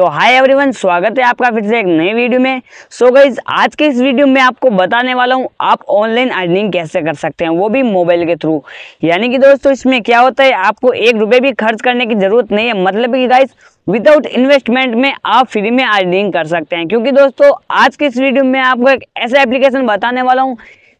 सो hi everyone स्वागत है आपका फिर से एक नए वीडियो में सो so गाइज आज के इस वीडियो में आपको बताने वाला हूँ आप ऑनलाइन अर्निंग कैसे कर सकते हैं वो भी मोबाइल के थ्रू यानी कि दोस्तों इसमें क्या होता है आपको एक रुपये भी खर्च करने की ज़रूरत नहीं है मतलब कि गाइज विदाउट इन्वेस्टमेंट में आप फ्री में अर्निंग कर सकते हैं क्योंकि दोस्तों आज के इस वीडियो में आपको एक ऐसा एप्लीकेशन बताने वाला हूँ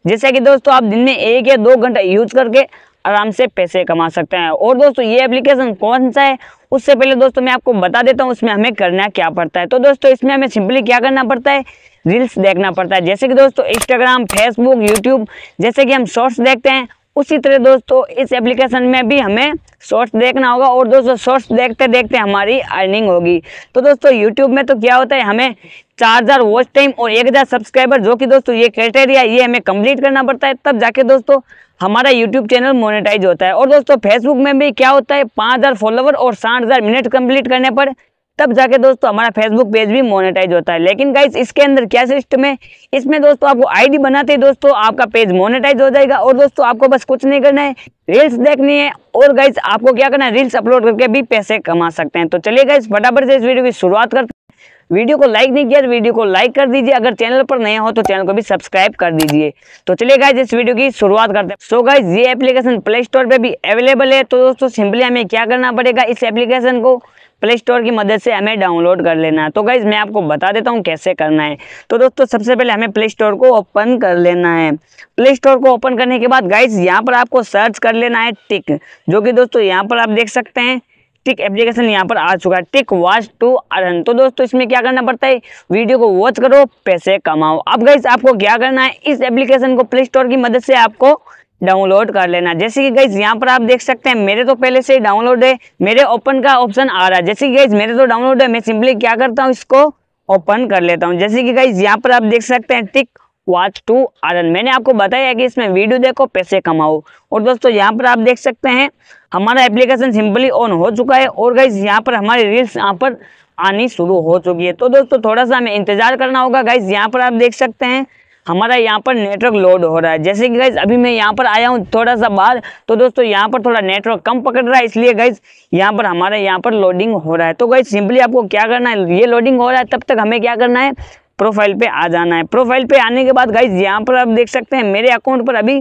जैसे कि दोस्तों आप दिन में एक या दो घंटा यूज करके आराम से पैसे कमा सकते हैं और दोस्तों ये एप्लीकेशन कौन सा है उससे पहले दोस्तों मैं आपको बता देता हूँ उसमें हमें करना क्या पड़ता है तो दोस्तों इसमें हमें सिंपली क्या करना पड़ता है रील्स देखना पड़ता है जैसे कि दोस्तों इंस्टाग्राम फेसबुक यूट्यूब जैसे कि हम शॉर्ट्स देखते हैं उसी तरह दोस्तों इस एप्लीकेशन में भी हमें शॉर्ट्स देखना होगा और दोस्तों शॉर्ट्स देखते देखते हमारी अर्निंग होगी तो दोस्तों यूट्यूब में तो क्या होता है हमें चार हज़ार वॉच टाइम और एक हज़ार सब्सक्राइबर जो कि दोस्तों ये क्राइटेरिया ये हमें कंप्लीट करना पड़ता है तब जाके दोस्तों हमारा यूट्यूब चैनल मोनिटाइज होता है और दोस्तों फेसबुक में भी क्या होता है पाँच हज़ार फॉलोवर और साठ हज़ार मिनट कम्प्लीट करने पर तब जाके दोस्तों हमारा फेसबुक पेज भी मोनेटाइज होता है लेकिन गाइस इसके अंदर क्या सिस्टम है इसमें दोस्तों आपको आईडी बनाते ही दोस्तों आपका पेज मोनेटाइज हो जाएगा और दोस्तों आपको बस कुछ नहीं करना है रील्स देखनी है और गाइस आपको क्या करना है रील्स अपलोड करके भी पैसे कमा सकते हैं तो चलिए गाइस फटाफट से इस वीडियो की शुरुआत करते वीडियो को लाइक नहीं किया तो वीडियो को लाइक कर दीजिए अगर चैनल पर नया हो तो चैनल को भी सब्सक्राइब कर दीजिए तो चलिए गाइज इस वीडियो की शुरुआत करते हैं सो गाइज ये एप्लीकेशन प्ले स्टोर पर भी अवेलेबल है तो दोस्तों सिंपली हमें क्या करना पड़ेगा इस एप्लीकेशन को प्ले स्टोर की मदद से हमें डाउनलोड कर लेना है तो गाइज़ मैं आपको बता देता हूँ कैसे करना है तो दोस्तों सबसे पहले हमें प्ले स्टोर को ओपन कर लेना है प्ले स्टोर को ओपन करने के बाद गाइज़ यहाँ पर आपको सर्च कर लेना है टिक जो कि दोस्तों यहाँ पर आप देख सकते हैं टिक एप्लीकेशन यहाँ पर आ चुका है टिक वॉच टू अर्न तो दोस्तों इसमें क्या करना पड़ता है वीडियो को वॉच करो पैसे कमाओ अब गई आपको क्या करना है इस एप्लीकेशन को प्ले स्टोर की मदद से आपको डाउनलोड कर लेना जैसे कि गई यहाँ पर आप देख सकते हैं मेरे तो पहले से ही डाउनलोड है मेरे ओपन का ऑप्शन आ रहा है जैसे कि गई मेरे तो डाउनलोड है मैं सिंपली क्या करता हूँ इसको ओपन कर लेता हूँ जैसे कि गई यहाँ पर आप देख सकते हैं टिक वाच टू अर्न मैंने आपको बताया कि इसमें वीडियो देखो पैसे कमाओ और दोस्तों यहाँ पर आप देख सकते हैं हमारा एप्लीकेशन सिंपली ऑन हो चुका है और गाइज यहाँ पर हमारी रील्स यहाँ पर आनी शुरू हो चुकी है तो दोस्तों थोड़ा सा हमें इंतजार करना होगा गाइज यहाँ पर आप देख सकते हैं हमारा यहाँ पर नेटवर्क लोड हो रहा है जैसे कि गाइज अभी मैं यहाँ पर आया हूँ थोड़ा सा बाहर तो दोस्तों यहाँ पर थोड़ा नेटवर्क कम पकड़ रहा है इसलिए गाइज यहाँ पर हमारे यहाँ पर लोडिंग हो रहा है तो गाइज सिंपली आपको क्या करना है ये लोडिंग हो रहा है तब तक हमें क्या करना है प्रोफाइल पे आ जाना है प्रोफाइल पे आने के बाद गाइज यहाँ पर आप देख सकते हैं मेरे अकाउंट पर अभी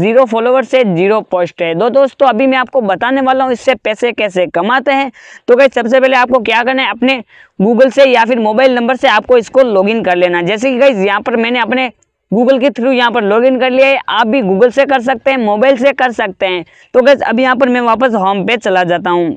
जीरो फॉलोवर्स है जीरो पोस्ट है दो तो दोस्तों अभी मैं आपको बताने वाला हूँ इससे पैसे कैसे कमाते हैं तो गाइज सबसे पहले आपको क्या करना है अपने गूगल से या फिर मोबाइल नंबर से आपको इसको लॉग कर लेना जैसे कि गाइज यहाँ पर मैंने अपने गूगल के थ्रू यहाँ पर लॉगिन कर लिया है आप भी गूगल से कर सकते हैं मोबाइल से कर सकते हैं तो गैस अब यहाँ पर मैं वापस होम पे चला जाता हूँ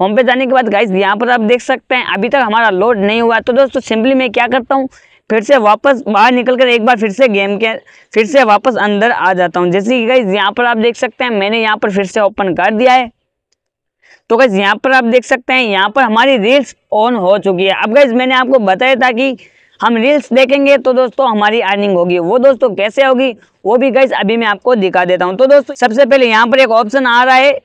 होम पे जाने के बाद गाइस यहाँ पर आप देख सकते हैं अभी तक हमारा लोड नहीं हुआ तो दोस्तों सिंपली मैं क्या करता हूँ फिर से वापस बाहर निकल कर एक बार फिर से गेम के फिर से वापस अंदर आ जाता हूँ जैसे कि गाइज यहाँ पर आप देख सकते हैं मैंने यहाँ पर फिर से ओपन कर दिया है तो गैस यहाँ पर आप देख सकते हैं यहाँ पर हमारी रील्स ऑन हो चुकी है अब गैस मैंने आपको बताया था कि हम रील्स देखेंगे तो दोस्तों हमारी अर्निंग होगी वो दोस्तों कैसे होगी वो भी गैस अभी मैं आपको दिखा देता हूँ तो दोस्तों सबसे पहले यहाँ पर एक ऑप्शन आ रहा है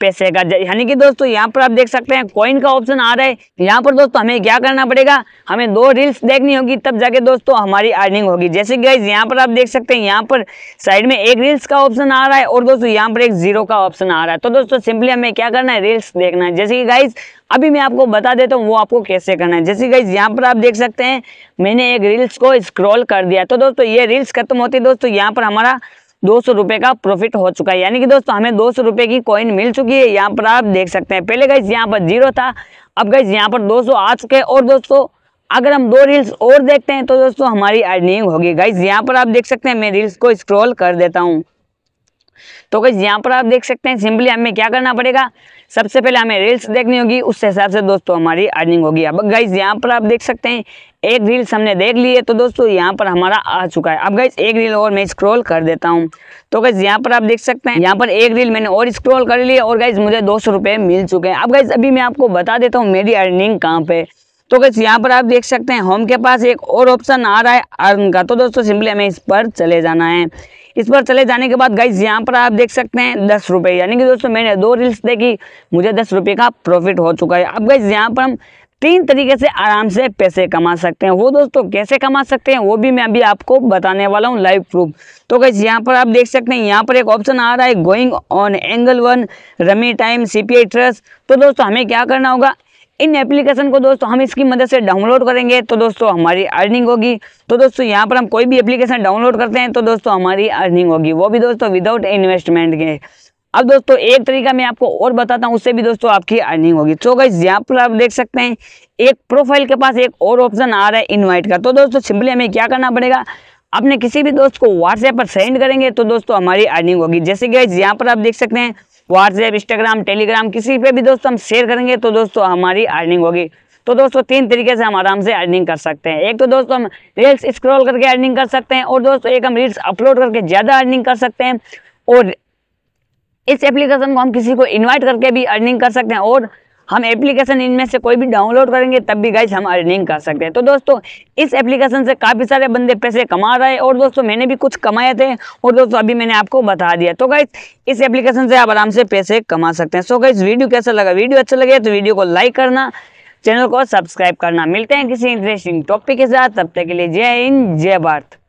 पैसे का यानी कि दोस्तों यहाँ पर आप देख सकते हैं कॉइन का ऑप्शन आ रहा है यहाँ पर दोस्तों हमें क्या करना पड़ेगा हमें दो रील्स देखनी होगी तब जाके दोस्तों हमारी अर्निंग होगी जैसे कि यहाँ पर आप देख सकते हैं यहाँ पर साइड में एक रील्स का ऑप्शन आ रहा है और दोस्तों यहाँ पर एक जीरो का ऑप्शन आ रहा है तो दोस्तों सिंपली हमें क्या करना है रील्स देखना है जैसे कि गाइज अभी मैं आपको बता देता हूँ वो आपको कैसे करना है जैसे गाइज यहाँ पर आप देख सकते हैं मैंने एक रील्स को स्क्रॉल कर दिया तो दोस्तों ये रील्स खत्म होती है दोस्तों यहाँ पर हमारा दो सौ रुपए का प्रॉफिट हो चुका है यानी कि दोस्तों हमें दो सौ रुपए की कॉइन मिल चुकी है यहाँ पर आप देख सकते हैं पहले गई यहाँ पर जीरो था अब गई यहाँ पर दो सौ आ चुके हैं और दोस्तों अगर हम दो रील्स और देखते हैं तो दोस्तों हमारी अर्निंग होगी गाइज यहाँ पर आप देख सकते हैं मैं रील्स को स्क्रॉल कर देता हूँ तो गाइज यहाँ पर आप देख सकते हैं सिंपली हमें क्या करना पड़ेगा सबसे पहले हमें रील्स देखनी होगी उस हिसाब से दोस्तों हमारी अर्निंग होगी अब गाइज यहाँ पर आप देख सकते हैं एक रील्स हमने देख ली है तो दोस्तों यहाँ पर हमारा आ चुका है अब गई एक रील और मैं स्क्रॉल कर देता हूँ तो गैस यहाँ पर आप देख सकते हैं यहाँ पर एक रील मैंने और स्क्रॉल कर ली और गैस मुझे दो सौ मिल चुके हैं अब गैस अभी मैं आपको बता देता हूँ मेरी अर्निंग कहाँ पे तो गैस यहाँ पर आप देख सकते हैं होम के पास एक और ऑप्शन आ रहा है अर्न का तो दोस्तों सिंपली हमें इस पर चले जाना है इस पर चले जाने के बाद गाइज यहाँ पर आप देख सकते हैं दस रुपये यानी कि दोस्तों मैंने दो रील्स देखी मुझे दस रुपये का प्रॉफिट हो चुका है अब गाइज यहाँ पर हम तीन तरीके से आराम से पैसे कमा सकते हैं वो दोस्तों कैसे कमा सकते हैं वो भी मैं अभी आपको बताने वाला हूँ लाइव प्रूफ तो कैसे यहाँ पर आप देख सकते हैं यहाँ पर एक ऑप्शन आ रहा है going on Angel One rummy time CPI trust तो दोस्तों हमें क्या करना होगा इन एप्लीकेशन को दोस्तों हम इसकी मदद से डाउनलोड करेंगे तो दोस्तों हमारी अर्निंग होगी तो दोस्तों यहाँ पर हम कोई भी एप्लीकेशन डाउनलोड करते हैं तो दोस्तों हमारी अर्निंग होगी वो भी दोस्तों विदाउट इन्वेस्टमेंट के अब दोस्तों एक तरीका मैं आपको और बताता हूँ उससे भी दोस्तों आपकी अर्निंग होगी तो गई यहाँ पर आप देख सकते हैं एक प्रोफाइल के पास एक और ऑप्शन आ रहा है इनवाइट का तो दोस्तों सिंपली हमें क्या करना पड़ेगा अपने किसी भी दोस्त को व्हाट्सएप पर सेंड करेंगे तो दोस्तों हमारी अर्निंग होगी जैसे कि यहाँ पर आप देख सकते हैं व्हाट्सएप इंस्टाग्राम टेलीग्राम किसी पे भी दोस्तों हम शेयर करेंगे तो दोस्तों हमारी अर्निंग होगी तो दोस्तों तीन तरीके से हम आराम से अर्निंग कर सकते हैं एक तो दोस्तों हम रील्स स्क्रॉल करके अर्निंग कर सकते हैं और दोस्तों एक हम रील्स अपलोड करके ज़्यादा अर्निंग कर सकते हैं और इस एप्लीकेशन को हम किसी को इन्वाइट करके भी अर्निंग कर सकते हैं और हम एप्लीकेशन इनमें से कोई भी डाउनलोड करेंगे तब भी गाइज हम अर्निंग कर सकते हैं तो दोस्तों इस एप्लीकेशन से काफ़ी सारे बंदे पैसे कमा रहे हैं और दोस्तों मैंने भी कुछ कमाए थे और दोस्तों अभी मैंने आपको बता दिया तो गाइज इस एप्लीकेशन से आप आराम से पैसे कमा सकते हैं सो गाइज वीडियो कैसा लगा वीडियो अच्छा लगे तो वीडियो को लाइक करना चैनल को सब्सक्राइब करना मिलते हैं किसी इंटरेस्टिंग टॉपिक के साथ तब तक के लिए जय हिंद जय भारत